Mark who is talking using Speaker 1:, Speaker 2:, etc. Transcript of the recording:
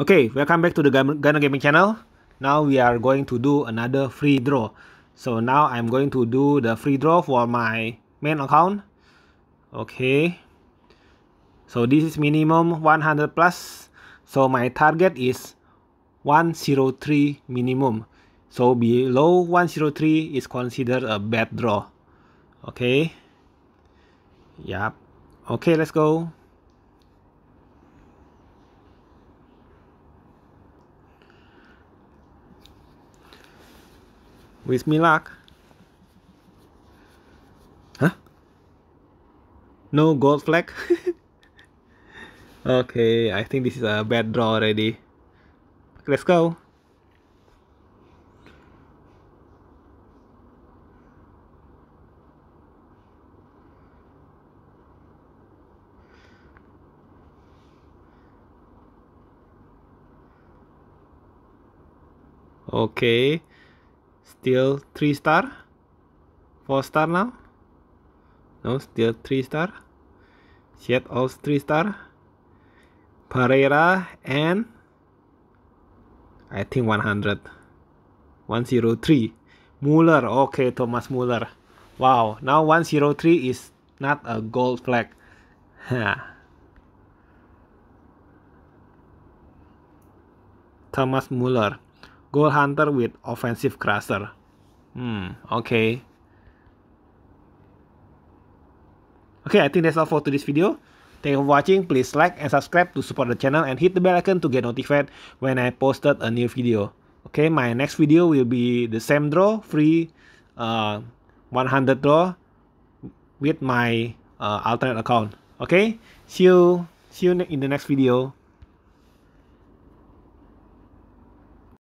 Speaker 1: Okay, welcome back to the Gunner Gaming channel. Now we are going to do another free draw. So now I'm going to do the free draw for my main account. Okay. So this is minimum 100 plus. So my target is 103 minimum. So below 103 is considered a bad draw. Okay. Yep. Okay, let's go. With me luck. Huh? No gold flag? okay, I think this is a bad draw already. Let's go. Okay. Still 3 star? 4 star now? No, still 3 star. Yet all 3 star. Pereira and I think 100. 103. Muller. Okay, Thomas Muller. Wow, now 103 is not a gold flag. Thomas Muller. Goal hunter with offensive crusher. Hmm, okay. Okay, I think that's all for today's video. Thank you for watching. Please like and subscribe to support the channel and hit the bell icon to get notified when I posted a new video. Okay, my next video will be the same draw, free uh, 100 draw with my uh, alternate account. Okay, see you, see you in the next video.